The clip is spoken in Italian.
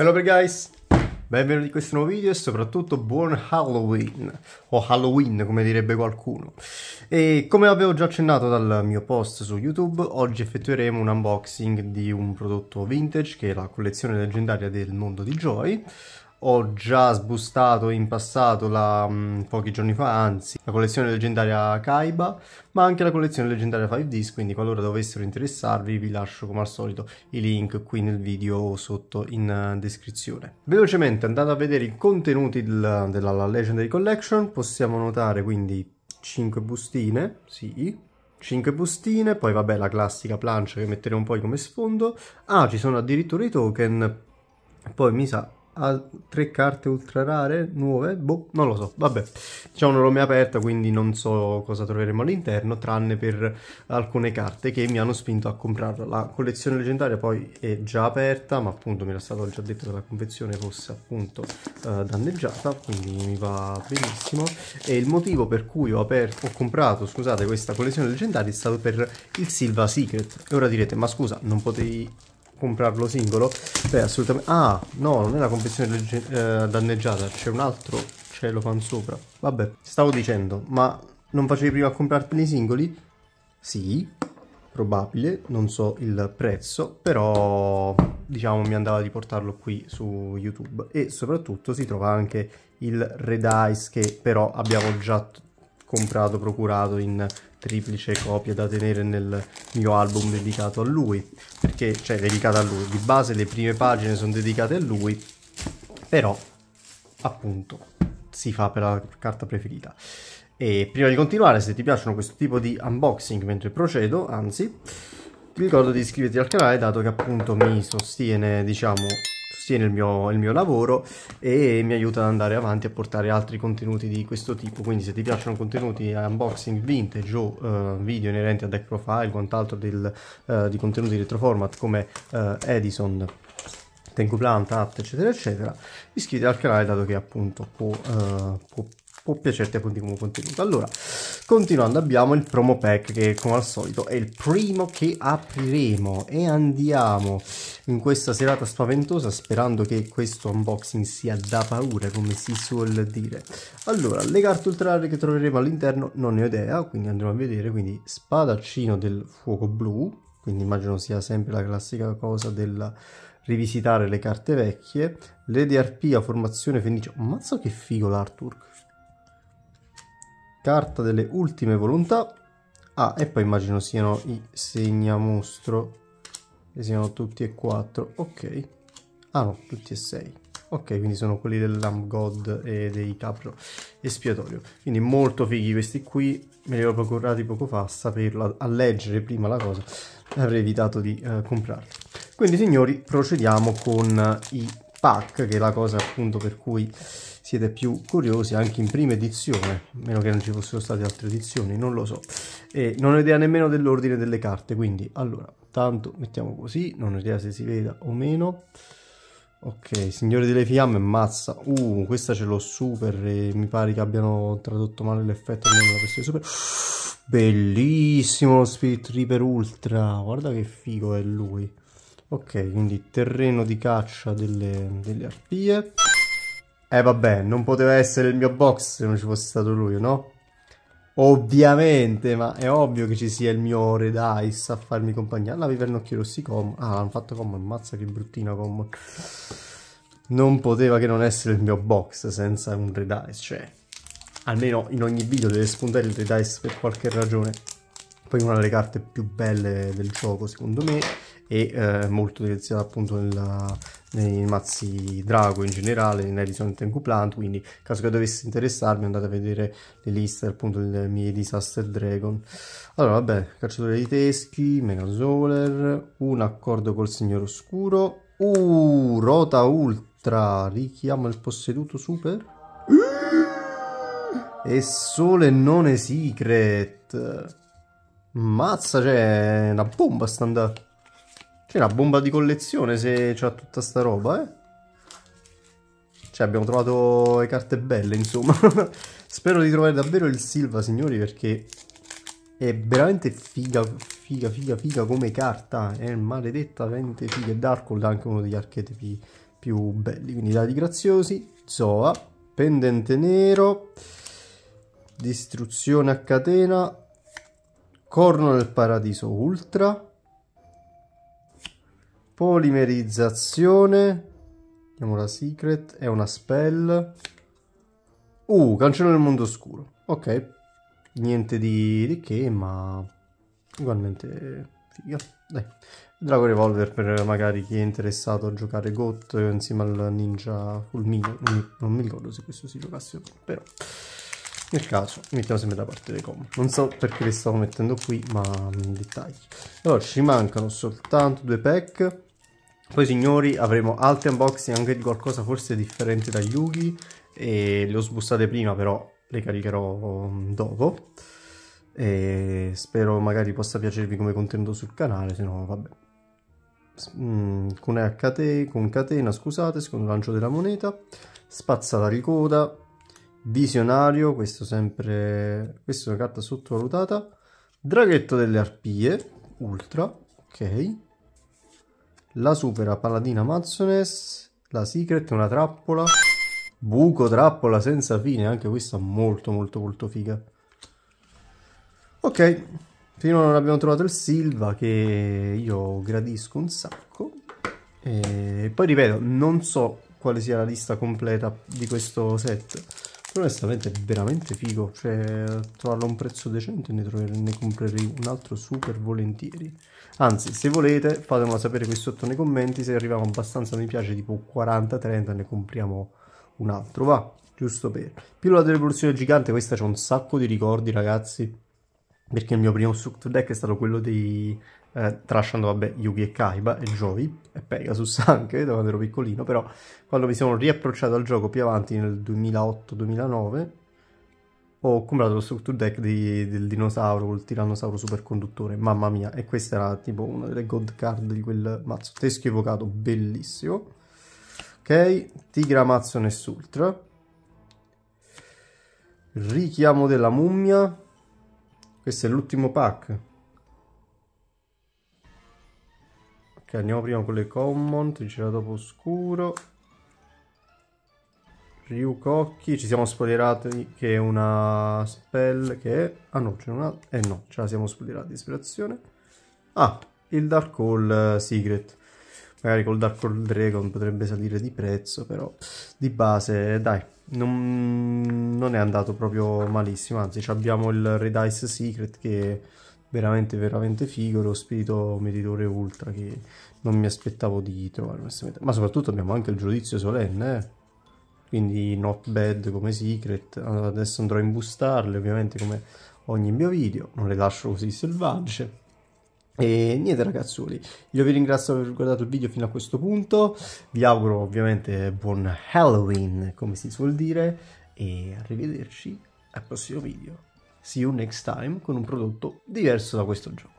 Hello there guys! Benvenuti in questo nuovo video e soprattutto buon Halloween, o Halloween come direbbe qualcuno. E come avevo già accennato dal mio post su YouTube, oggi effettueremo un unboxing di un prodotto vintage che è la collezione leggendaria del mondo di Joy, ho già sbustato in passato, la, um, pochi giorni fa anzi, la collezione leggendaria Kaiba, ma anche la collezione leggendaria 5Ds, quindi qualora dovessero interessarvi vi lascio come al solito i link qui nel video sotto in eh, descrizione. Velocemente andando a vedere i contenuti del, della Legendary Collection, possiamo notare quindi 5 bustine, sì, 5 bustine, poi vabbè la classica plancia che metteremo poi come sfondo, ah ci sono addirittura i token, poi mi sa ha tre carte ultra rare nuove, boh, non lo so, vabbè. Diciamo non l'ho mai aperta, quindi non so cosa troveremo all'interno, tranne per alcune carte che mi hanno spinto a comprarla. La collezione leggendaria poi è già aperta, ma appunto mi era stato già detto che la confezione fosse appunto eh, danneggiata, quindi mi va benissimo. E il motivo per cui ho, aperto, ho comprato, scusate, questa collezione leggendaria è stato per il Silva Secret. E ora direte, ma scusa, non potevi comprarlo singolo? Beh, assolutamente... Ah, no, non è la confezione legge... eh, danneggiata, c'è un altro cellophane sopra. Vabbè, stavo dicendo, ma non facevi prima a comprarteli singoli? Sì, probabile, non so il prezzo, però diciamo mi andava di portarlo qui su YouTube e soprattutto si trova anche il Red Ice che però abbiamo già comprato, procurato in triplice copia da tenere nel mio album dedicato a lui, perché, cioè, dedicato a lui, di base le prime pagine sono dedicate a lui, però, appunto, si fa per la carta preferita. E prima di continuare, se ti piacciono questo tipo di unboxing mentre procedo, anzi, ti ricordo di iscriverti al canale, dato che appunto mi sostiene, diciamo, sia nel mio, nel mio lavoro e mi aiuta ad andare avanti a portare altri contenuti di questo tipo. Quindi se ti piacciono contenuti unboxing, vintage o uh, video inerenti a deck profile, quant'altro del, uh, di contenuti retroformat come uh, Edison, Tengu Planta, Apt, eccetera, eccetera, iscriviti al canale dato che appunto può, può può piacerti appunto come contenuto. Allora, continuando, abbiamo il promo pack che come al solito è il primo che apriremo e andiamo in questa serata spaventosa sperando che questo unboxing sia da paura come si suol dire. Allora, le carte ultrarie che troveremo all'interno non ne ho idea, quindi andremo a vedere, quindi spadaccino del fuoco blu, quindi immagino sia sempre la classica cosa del rivisitare le carte vecchie, Lady Arpia, a formazione fenice, mazzo che figo l'artwork, Carta delle ultime volontà. Ah, e poi immagino siano i segnamostro. Che siano tutti e quattro. Ok. Ah no, tutti e sei. Ok, quindi sono quelli del Lamb God e dei Capro Espiatorio. Quindi molto fighi questi qui. Me li ero procurati poco fa a saperlo, a leggere prima la cosa. Avrei evitato di eh, comprarli. Quindi signori, procediamo con eh, i pack, che è la cosa appunto per cui siete più curiosi, anche in prima edizione, a meno che non ci fossero state altre edizioni, non lo so. E non ho idea nemmeno dell'ordine delle carte, quindi allora, tanto mettiamo così, non ho idea se si veda o meno. Ok, Signore delle Fiamme, mazza. Uh, questa ce l'ho super e mi pare che abbiano tradotto male l'effetto, almeno questione super. Bellissimo Spirit Reaper Ultra, guarda che figo è lui. Ok, quindi terreno di caccia delle, delle arpie. Eh vabbè, non poteva essere il mio box se non ci fosse stato lui, no? Ovviamente, ma è ovvio che ci sia il mio Red Ice a farmi compagnia. Alla Vivernocchi Rossi Com. Ah, hanno fatto Com, ammazza che bruttina Com. Non poteva che non essere il mio box senza un Red Ice, cioè... Almeno in ogni video deve spuntare il Red Ice per qualche ragione. Poi una delle carte più belle del gioco, secondo me e eh, molto utilizzata appunto nella, nei mazzi drago in generale, in Edison Tengu Plant, quindi caso che dovesse interessarmi andate a vedere le liste appunto dei miei Disaster Dragon. Allora vabbè, cacciatore di teschi, Megasolar, un accordo col Signore Oscuro, uh, Rota Ultra, richiamo il posseduto super? E sole non è secret. Mazza, c'è una bomba sta andando. C'è una bomba di collezione se c'ha tutta sta roba, eh. Cioè, abbiamo trovato le carte belle, insomma. Spero di trovare davvero il Silva, signori, perché è veramente figa, figa, figa, figa come carta. È maledetta, veramente figa. E Darkhold è anche uno degli archetipi più belli. Quindi dati graziosi, Zoa, Pendente Nero, Distruzione a catena, Corno del Paradiso Ultra, polimerizzazione, diamo la secret, è una spell. Uh, cancello del mondo oscuro. Ok, niente di, di che, ma ugualmente figa. Dai, Drago Revolver per magari chi è interessato a giocare GOT insieme al ninja fulmino. Non, mi ricordo se questo si giocasse però nel caso mettiamo sempre da parte le com. Non so perché le stavo mettendo qui, ma dettagli. Allora, ci mancano soltanto due pack poi signori avremo altri unboxing, anche di qualcosa forse differente da Yugi e le ho sbustate prima però le caricherò mm, dopo e spero magari possa piacervi come contenuto sul canale, se no vabbè. Mm, con, con catena, scusate, secondo lancio della moneta, spazzata ricoda, visionario, questo sempre, questa è una carta sottovalutata, draghetto delle arpie, ultra, ok, la supera Paladina Amazones. La Secret è una trappola. Buco trappola senza fine. Anche questa molto molto molto figa. Ok. Finora non abbiamo trovato il Silva che io gradisco un sacco. E poi ripeto, non so quale sia la lista completa di questo set però onestamente è veramente figo, cioè trovarlo a un prezzo decente ne, troverei, ne comprerei un altro super volentieri. Anzi, se volete fatemelo sapere qui sotto nei commenti, se arriviamo abbastanza mi piace tipo 40-30 ne compriamo un altro, va, giusto per. più Pillola devoluzione gigante, questa c'è un sacco di ricordi ragazzi perché il mio primo structure deck è stato quello di eh, trashando vabbè Yugi e Kaiba e Jovi e Pegasus anche da quando ero piccolino però quando mi sono riapprocciato al gioco più avanti nel 2008-2009 ho comprato lo structure deck di, del dinosauro col tirannosauro superconduttore mamma mia e questa era tipo una delle god card di quel mazzo teschio evocato bellissimo ok tigra mazzo nessultra richiamo della mummia questo è l'ultimo pack. Ok, andiamo prima con le common, Triceratopo oscuro. Ryu Cocchi, ci siamo spoilerati che è una spell che è... Ah no, c'è una... Eh no, ce la siamo spoilerati, ispirazione. Ah, il Dark Hole eh, Secret magari col Dark World Dragon potrebbe salire di prezzo, però di base dai, non, non è andato proprio malissimo, anzi abbiamo il Red Ice Secret che è veramente veramente figo, lo spirito meditore ultra che non mi aspettavo di trovare, ma soprattutto abbiamo anche il giudizio solenne, eh? quindi not bad come secret, adesso andrò a imbustarle ovviamente come ogni mio video, non le lascio così selvagge e niente ragazzuoli, io vi ringrazio per aver guardato il video fino a questo punto, vi auguro ovviamente buon Halloween come si suol dire e arrivederci al prossimo video. See you next time con un prodotto diverso da questo gioco.